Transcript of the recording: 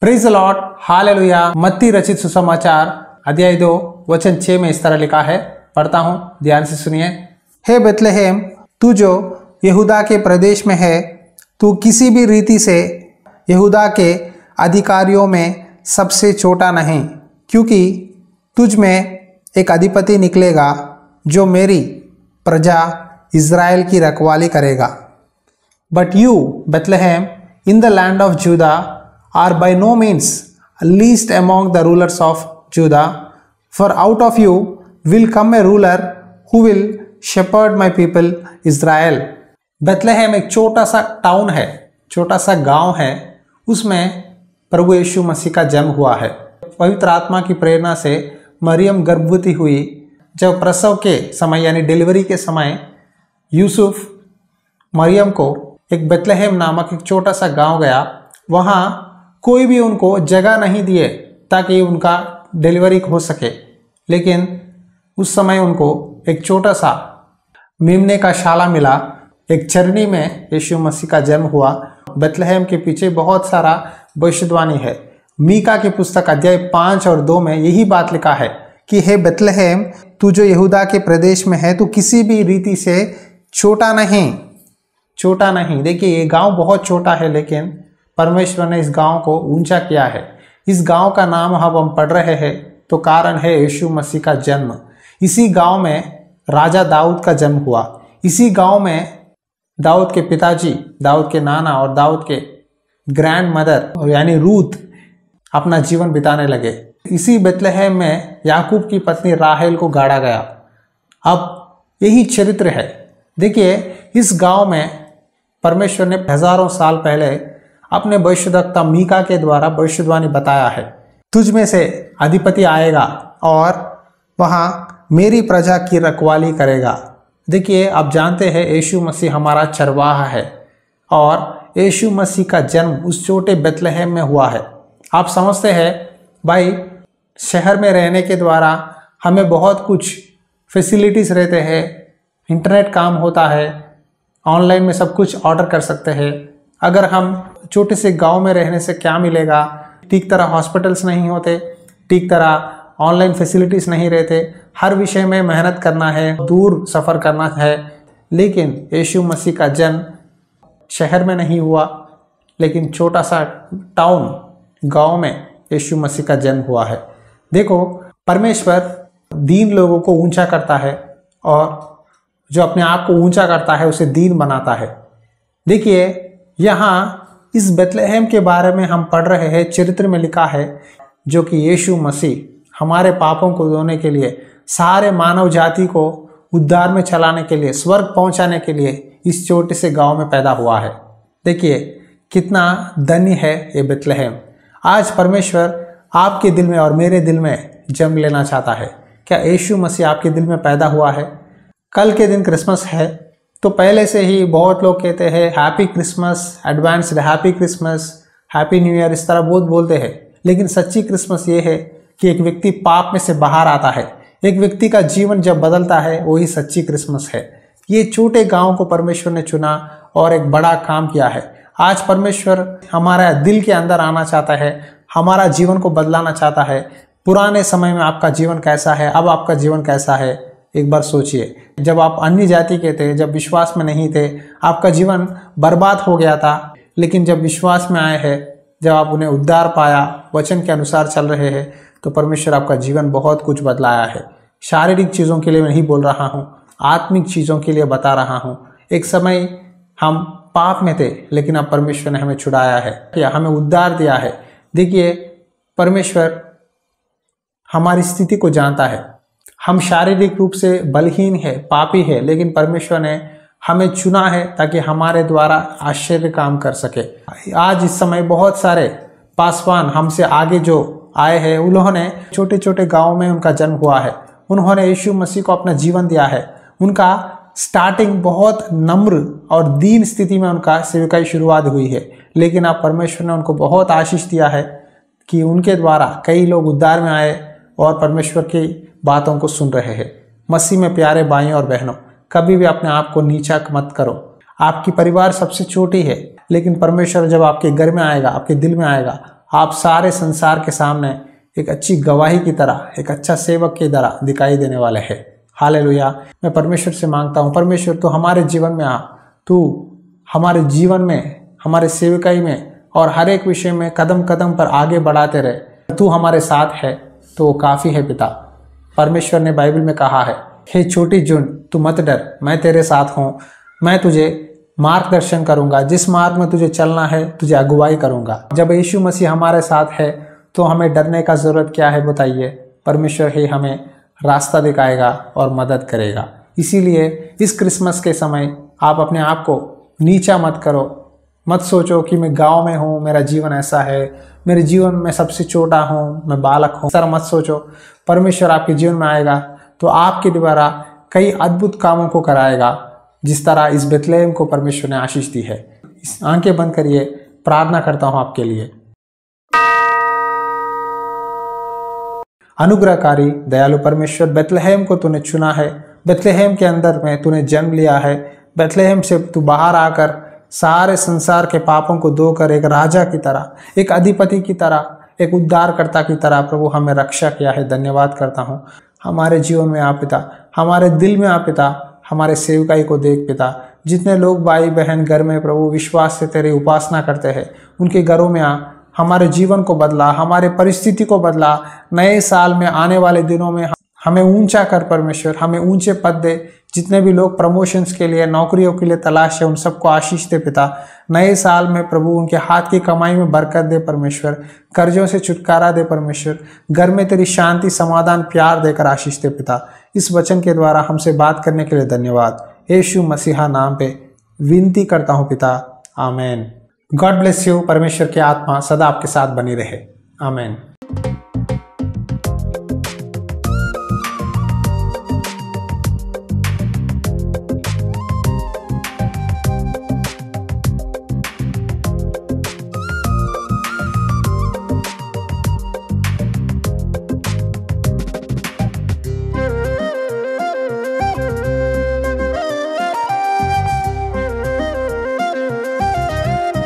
Praise lot hallelujah मत्ती रचित सुसमाचार अध्याय दो वचन छः में इस तरह लिखा है पढ़ता हूँ ध्यान से सुनिए हे बेतलेहेम तू जो यहूदा के प्रदेश में है तू किसी भी रीति से यहूदा के अधिकारियों में सबसे छोटा नहीं क्योंकि तुझ में एक अधिपति निकलेगा जो मेरी प्रजा इज़राइल की रखवाली करेगा but you Bethlehem in the land of Judah are by no means least among the rulers of Judah, for out of you will come a ruler who will shepherd my people Israel. Bethlehem एक छोटा सा town है छोटा सा गांव है उसमें प्रभु यीशु मसीह का जन्म हुआ है पवित्र आत्मा की प्रेरणा से मरियम गर्भवती हुई जब प्रसव के समय यानी डिलीवरी के समय यूसुफ मरियम को एक बेतलहम नामक एक छोटा सा गांव गया वहाँ कोई भी उनको जगह नहीं दिए ताकि उनका डिलीवरी हो सके लेकिन उस समय उनको एक छोटा सा मेमने का शाला मिला एक चरणी में यीशु मसीह का जन्म हुआ बतलहम के पीछे बहुत सारा भविष्यवाणी है मीका की पुस्तक अध्याय पाँच और दो में यही बात लिखा है कि हे बतलहम तू जो यहूदा के प्रदेश में है तू किसी भी रीति से छोटा नहीं छोटा नहीं देखिए ये गांव बहुत छोटा है लेकिन परमेश्वर ने इस गांव को ऊंचा किया है इस गांव का नाम अब हम पढ़ रहे हैं तो कारण है यीशु मसीह का जन्म इसी गांव में राजा दाऊद का जन्म हुआ इसी गांव में दाऊद के पिताजी दाऊद के नाना और दाऊद के ग्रैंड मदर यानी रूथ अपना जीवन बिताने लगे इसी बतलेह में याकूब की पत्नी राहेल को गाड़ा गया अब यही चरित्र है देखिए इस गांव में परमेश्वर ने हजारों साल पहले अपने भविष्यदत्ता मीका के द्वारा भविष्यवाणी बताया है तुझ में से अधिपति आएगा और वहाँ मेरी प्रजा की रखवाली करेगा देखिए आप जानते हैं यीशु मसीह हमारा चरवाहा है और यीशु मसीह का जन्म उस छोटे बेतलहम में हुआ है आप समझते हैं भाई शहर में रहने के द्वारा हमें बहुत कुछ फैसिलिटीज़ रहते हैं इंटरनेट काम होता है ऑनलाइन में सब कुछ ऑर्डर कर सकते हैं अगर हम छोटे से गांव में रहने से क्या मिलेगा ठीक तरह हॉस्पिटल्स नहीं होते ठीक तरह ऑनलाइन फैसिलिटीज़ नहीं रहते हर विषय में मेहनत करना है दूर सफ़र करना है लेकिन यीशु मसीह का जन्म शहर में नहीं हुआ लेकिन छोटा सा टाउन गांव में यीशु मसीह का जन्म हुआ है देखो परमेश्वर दीन लोगों को ऊंचा करता है और जो अपने आप को ऊंचा करता है उसे दीन बनाता है देखिए यहाँ इस बतलेहम के बारे में हम पढ़ रहे हैं चरित्र में लिखा है जो कि यीशु मसीह हमारे पापों को धोने के लिए सारे मानव जाति को उद्धार में चलाने के लिए स्वर्ग पहुंचाने के लिए इस छोटे से गांव में पैदा हुआ है देखिए कितना धन्य है ये बेतलहम आज परमेश्वर आपके दिल में और मेरे दिल में जन्म लेना चाहता है क्या यीशु मसीह आपके दिल में पैदा हुआ है कल के दिन क्रिसमस है तो पहले से ही बहुत लोग कहते हैं happy Christmas advanced happy Christmas happy new year इस तरह बहुत बोलते हैं लेकिन सच्ची क्रिसमस ये है कि एक व्यक्ति पाप में से बाहर आता है एक व्यक्ति का जीवन जब बदलता है वही सच्ची क्रिसमस है ये छोटे गांव को परमेश्वर ने चुना और एक बड़ा काम किया है आज परमेश्वर हमारा दिल के अंदर आना चाहता है हमारा जीवन को बदलाना चाहता है पुराने समय में आपका जीवन कैसा है अब आपका जीवन कैसा है एक बार सोचिए जब आप अन्य जाति के थे जब विश्वास में नहीं थे आपका जीवन बर्बाद हो गया था लेकिन जब विश्वास में आए हैं जब आप उन्हें उद्धार पाया वचन के अनुसार चल रहे हैं तो परमेश्वर आपका जीवन बहुत कुछ बदलाया है शारीरिक चीज़ों के लिए मैं नहीं बोल रहा हूँ आत्मिक चीज़ों के लिए बता रहा हूँ एक समय हम पाप में थे लेकिन अब परमेश्वर ने हमें छुड़ाया है या हमें उद्धार दिया है देखिए परमेश्वर हमारी स्थिति को जानता है हम शारीरिक रूप से बलहीन है पापी है लेकिन परमेश्वर ने हमें चुना है ताकि हमारे द्वारा आश्चर्य काम कर सके आज इस समय बहुत सारे पासवान हमसे आगे जो आए हैं उन्होंने छोटे छोटे गाँव में उनका जन्म हुआ है उन्होंने यीशु मसीह को अपना जीवन दिया है उनका स्टार्टिंग बहुत नम्र और दीन स्थिति में उनका सेविकाई शुरुआत हुई है लेकिन अब परमेश्वर ने उनको बहुत आशीष दिया है कि उनके द्वारा कई लोग उद्धार में आए और परमेश्वर की बातों को सुन रहे हैं मसीह में प्यारे भाइयों और बहनों कभी भी अपने आप को नीचा मत करो आपकी परिवार सबसे छोटी है लेकिन परमेश्वर जब आपके घर में आएगा आपके दिल में आएगा आप सारे संसार के सामने एक अच्छी गवाही की तरह एक अच्छा सेवक की तरह दिखाई देने वाले है हाल मैं परमेश्वर से मांगता हूँ परमेश्वर तो हमारे जीवन में आ तू हमारे जीवन में हमारे सेविकाई में और हर एक विषय में कदम कदम पर आगे बढ़ाते रहे तू हमारे साथ है तो वो काफ़ी है पिता परमेश्वर ने बाइबल में कहा है हे छोटी जुन तू मत डर मैं तेरे साथ हूँ मैं तुझे मार्गदर्शन करूंगा जिस मार्ग में तुझे चलना है तुझे अगुवाई करूंगा जब यीशु मसीह हमारे साथ है तो हमें डरने का ज़रूरत क्या है बताइए परमेश्वर ही हमें रास्ता दिखाएगा और मदद करेगा इसीलिए इस क्रिसमस के समय आप अपने आप को नीचा मत करो मत सोचो कि मैं गांव में हूँ मेरा जीवन ऐसा है मेरे जीवन में सबसे छोटा हूँ मैं बालक हूँ सर मत सोचो परमेश्वर आपके जीवन में आएगा तो आपके द्वारा कई अद्भुत कामों को कराएगा जिस तरह इस बेतलेम को परमेश्वर ने आशीष दी है इस आंखें बंद करिए प्रार्थना करता हूँ आपके लिए अनुग्रहकारी दयालु परमेश्वर बेतलहम को तूने चुना है बेतलहम के अंदर में तूने जन्म लिया है बेतलहम से तू बाहर आकर सारे संसार के पापों को धोकर एक राजा की तरह एक अधिपति की तरह एक उद्धारकर्ता की तरह प्रभु हमें रक्षा किया है धन्यवाद करता हूँ हमारे जीवन में आप पिता हमारे दिल में आप पिता हमारे सेवकाई को देख पिता जितने लोग भाई बहन घर में प्रभु विश्वास से तेरी उपासना करते हैं उनके घरों में आ हमारे जीवन को बदला हमारे परिस्थिति को बदला नए साल में आने वाले दिनों में हम हमें ऊंचा कर परमेश्वर हमें ऊंचे पद दे जितने भी लोग प्रमोशंस के लिए नौकरियों के लिए तलाश है उन सबको आशीष दे पिता नए साल में प्रभु उनके हाथ की कमाई में बरकत दे परमेश्वर कर्जों से छुटकारा दे परमेश्वर घर में तेरी शांति समाधान प्यार देकर आशीष दे पिता इस वचन के द्वारा हमसे बात करने के लिए धन्यवाद यशु मसीहा नाम पे विनती करता हूँ पिता आमेन गॉड ब्लेस यू परमेश्वर की आत्मा सदा आपके साथ बनी रहे आमेन